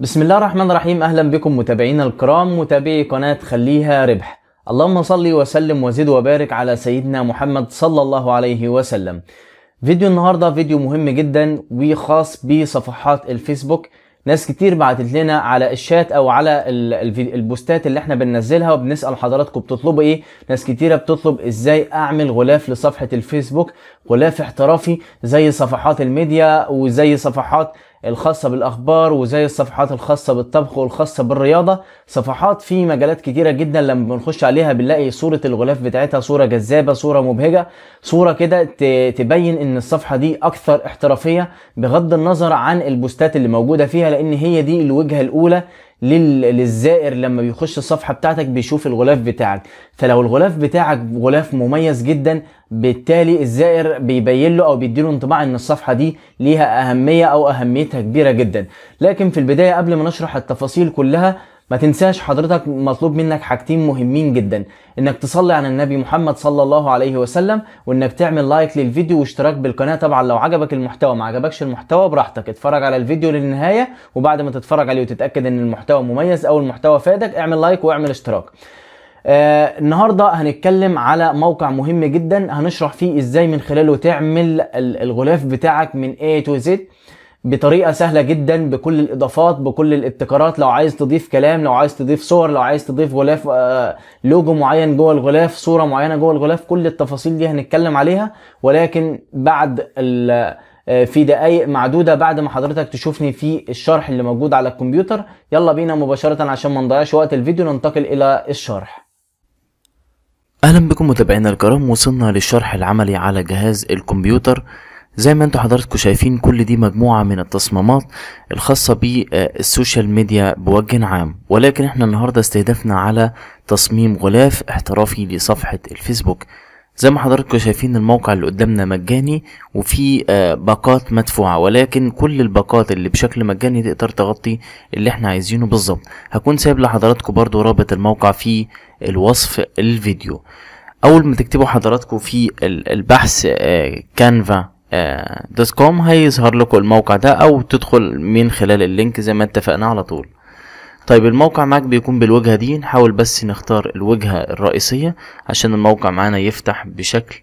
بسم الله الرحمن الرحيم اهلا بكم متابعينا الكرام متابعي قناه خليها ربح اللهم صل وسلم وزد وبارك على سيدنا محمد صلى الله عليه وسلم فيديو النهارده فيديو مهم جدا وخاص بصفحات الفيسبوك ناس كتير بعتت لنا على الشات او على البوستات اللي احنا بننزلها وبنسال حضراتكم بتطلبوا ايه ناس كتيره بتطلب ازاي اعمل غلاف لصفحه الفيسبوك غلاف احترافي زي صفحات الميديا وزي صفحات الخاصة بالأخبار وزي الصفحات الخاصة بالطبخ والخاصة بالرياضة صفحات في مجالات كتيرة جدا لما بنخش عليها بنلاقي صورة الغلاف بتاعتها صورة جذابة صورة مبهجة صورة كده تبين إن الصفحة دي أكثر احترافية بغض النظر عن البوستات اللي موجودة فيها لأن هي دي الوجهة الأولى للزائر لما بيخش الصفحه بتاعتك بيشوف الغلاف بتاعك فلو الغلاف بتاعك غلاف مميز جدا بالتالي الزائر بيبين له او بيديله انطباع ان الصفحه دي ليها اهميه او اهميتها كبيره جدا لكن في البدايه قبل ما نشرح التفاصيل كلها ما تنساش حضرتك مطلوب منك حاجتين مهمين جدا انك تصلي على النبي محمد صلى الله عليه وسلم وانك تعمل لايك للفيديو واشتراك بالقناه طبعا لو عجبك المحتوى ما عجبكش المحتوى براحتك اتفرج على الفيديو للنهايه وبعد ما تتفرج عليه وتتاكد ان المحتوى مميز او المحتوى فادك اعمل لايك واعمل اشتراك آه النهارده هنتكلم على موقع مهم جدا هنشرح فيه ازاي من خلاله تعمل الغلاف بتاعك من A تو Z بطريقه سهله جدا بكل الاضافات بكل الابتكارات لو عايز تضيف كلام لو عايز تضيف صور لو عايز تضيف غلاف آه، لوجو معين جوه الغلاف صوره معينه جوه الغلاف كل التفاصيل دي هنتكلم عليها ولكن بعد آه، في دقايق معدوده بعد ما حضرتك تشوفني في الشرح اللي موجود على الكمبيوتر يلا بينا مباشره عشان ما نضيعش وقت الفيديو ننتقل الى الشرح اهلا بكم متابعينا الكرام وصلنا للشرح العملي على جهاز الكمبيوتر زي ما انتم حضراتكم شايفين كل دي مجموعة من التصميمات الخاصة بالسوشيال ميديا بوجه عام ولكن احنا النهاردة استهدفنا على تصميم غلاف احترافي لصفحة الفيسبوك زي ما حضراتكم شايفين الموقع اللي قدامنا مجاني وفي آه، باقات مدفوعة ولكن كل الباقات اللي بشكل مجاني تقدر تغطي اللي احنا عايزينه بالظبط هكون سايب لحضراتكم برضو رابط الموقع في الوصف الفيديو اول ما تكتبوا حضراتكم في البحث آه، كانفا آه، دوت كوم هيظهر لكم الموقع ده او تدخل من خلال اللينك زي ما اتفقنا على طول طيب الموقع معاك بيكون بالوجهه دي نحاول بس نختار الوجهة الرئيسية عشان الموقع معانا يفتح بشكل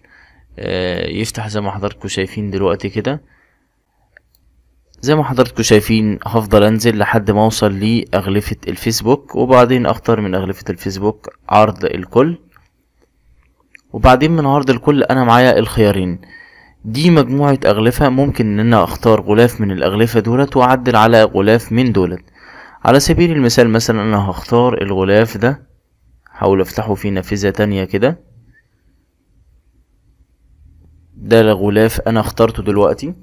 آه، يفتح زي ما حضراتكم شايفين دلوقتي كده زي ما حضراتكم شايفين هفضل انزل لحد ما اوصل لاغلفة الفيسبوك وبعدين اختار من اغلفة الفيسبوك عرض الكل وبعدين من عرض الكل انا معايا الخيارين دي مجموعة أغلفة ممكن إن أنا أختار غلاف من الأغلفة دولت وأعدل على غلاف من دولت على سبيل المثال مثلا أنا هختار الغلاف ده حاول أفتحه في نافذة تانية كده ده الغلاف أنا اخترته دلوقتي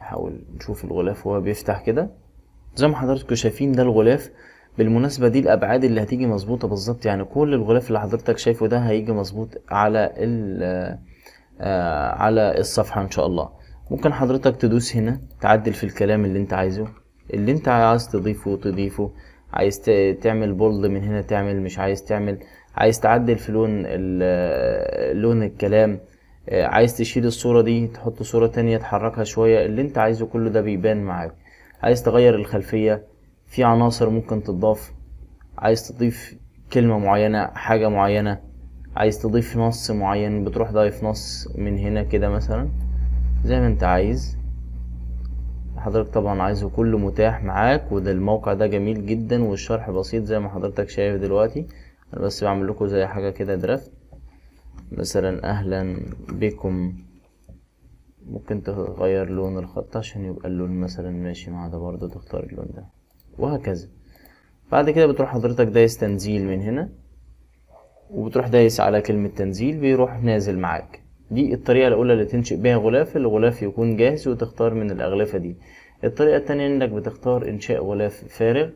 حاول نشوف الغلاف وهو بيفتح كده زي ما حضراتكم شايفين ده الغلاف بالمناسبة دي الأبعاد اللي هتيجي مظبوطة بالظبط يعني كل الغلاف اللي حضرتك شايفه ده هيجي مظبوط على ال آه، على الصفحة إن شاء الله ممكن حضرتك تدوس هنا تعدل في الكلام اللي انت عايزه اللي انت عايز تضيفه تضيفه عايز تعمل بولد من هنا تعمل مش عايز تعمل عايز تعدل في لون لون الكلام آه، عايز تشيل الصورة دي تحط صورة تانية تحركها شوية اللي انت عايزه كله ده بيبان معاك عايز تغير الخلفية في عناصر ممكن تضاف عايز تضيف كلمة معينة حاجة معينة عايز تضيف نص معين بتروح ضايف نص من هنا كده مثلا زي ما انت عايز حضرتك طبعا عايزه كله متاح معاك وده الموقع ده جميل جدا والشرح بسيط زي ما حضرتك شايف دلوقتي انا بس بعمل لكم زي حاجة كده درافت مثلا اهلا بكم ممكن تغير لون الخط عشان يبقى اللون مثلا ماشي مع ده برضه تختار اللون ده وهكذا بعد كده بتروح حضرتك دايس تنزيل من هنا وبتروح دايس على كلمة تنزيل بيروح نازل معاك دي الطريقة الأولى اللي تنشئ بيها غلاف الغلاف يكون جاهز وتختار من الأغلفة دي الطريقة التانية إنك بتختار إنشاء غلاف فارغ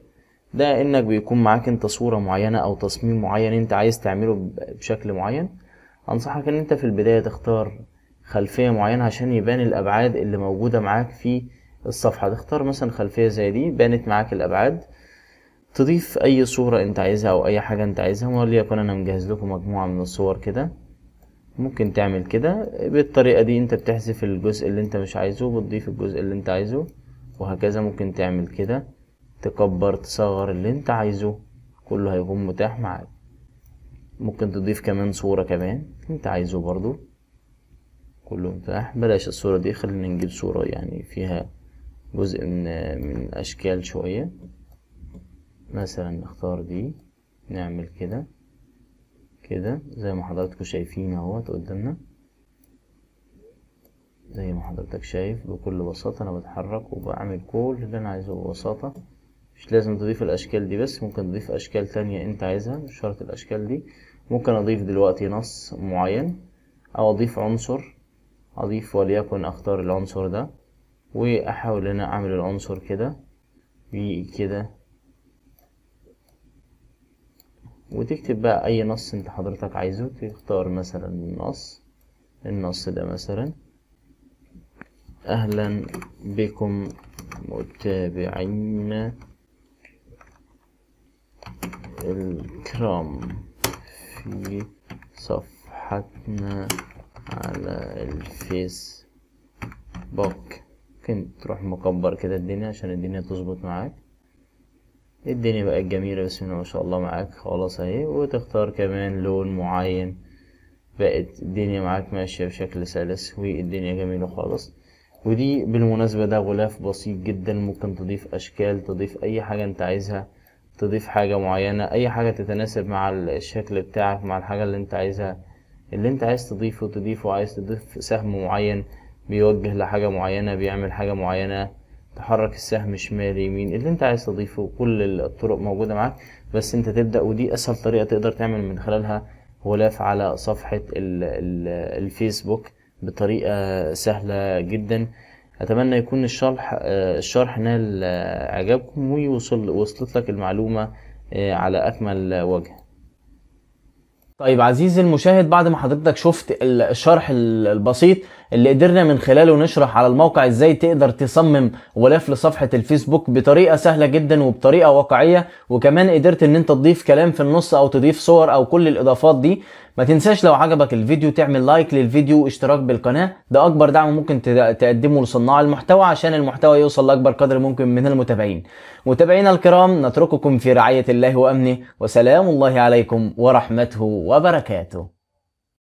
ده إنك بيكون معاك أنت صورة معينة أو تصميم معين أنت عايز تعمله بشكل معين أنصحك إن أنت في البداية تختار خلفية معينة عشان يبان الأبعاد اللي موجودة معاك في الصفحة تختار مثلا خلفية زي دي بانت معاك الأبعاد تضيف أي صورة أنت عايزها أو أي حاجة أنت عايزها وليكن أنا مجهز لكم مجموعة من الصور كده ممكن تعمل كده بالطريقة دي أنت بتحذف الجزء اللي أنت مش عايزه وبتضيف الجزء اللي أنت عايزه وهكذا ممكن تعمل كده تكبر تصغر اللي أنت عايزه كله هيكون متاح معاك ممكن تضيف كمان صورة كمان أنت عايزه برضو كله متاح بلاش الصورة دي خلينا نجيب صورة يعني فيها جزء من من الأشكال شوية مثلا نختار دي نعمل كده كده زي ما حضرتكوا شايفين اهوت قدامنا زي ما حضرتك شايف بكل بساطة أنا بتحرك وبعمل كل اللي أنا عايزه ببساطة مش لازم تضيف الأشكال دي بس ممكن تضيف أشكال تانية أنت عايزها مش شرط الأشكال دي ممكن أضيف دلوقتي نص معين أو أضيف عنصر أضيف وليكن أختار العنصر ده واحاول ان اعمل العنصر كده بي كده وتكتب بقى اي نص انت حضرتك عايزه تختار مثلا النص النص ده مثلا اهلا بكم متابعينا الكرام في صفحتنا على الفيسبوك ممكن تروح مكبر كده الدنيا عشان الدنيا تظبط معاك الدنيا بقت جميلة بسم الله ما شاء الله معاك خلاص اهي وتختار كمان لون معين بقت الدنيا معاك ماشية بشكل سلس والدنيا جميلة خالص ودي بالمناسبة ده غلاف بسيط جدا ممكن تضيف أشكال تضيف أي حاجة أنت عايزها تضيف حاجة معينة أي حاجة تتناسب مع الشكل بتاعك مع الحاجة اللي أنت عايزها اللي أنت عايز تضيفه تضيفه عايز تضيف سهم معين بيوجه لحاجة معينة بيعمل حاجة معينة تحرك السهم شمال يمين اللي انت عايز تضيفه كل الطرق موجودة معاك بس انت تبدأ ودي اسهل طريقة تقدر تعمل من خلالها غلاف على صفحة الفيسبوك بطريقة سهلة جدا اتمنى يكون الشرح الشرح نال اعجابكم ووصل وصلت لك المعلومة على اكمل وجه طيب عزيزي المشاهد بعد ما حضرتك شفت الشرح البسيط اللي قدرنا من خلاله نشرح على الموقع ازاي تقدر تصمم غلاف لصفحة الفيسبوك بطريقة سهلة جدا وبطريقة واقعية وكمان قدرت ان انت تضيف كلام في النص او تضيف صور او كل الاضافات دي ما تنساش لو عجبك الفيديو تعمل لايك للفيديو واشتراك بالقناة ده أكبر دعم ممكن تقدمه لصناع المحتوى عشان المحتوى يوصل لأكبر قدر ممكن من المتابعين متابعينا الكرام نترككم في رعاية الله وأمنه وسلام الله عليكم ورحمته وبركاته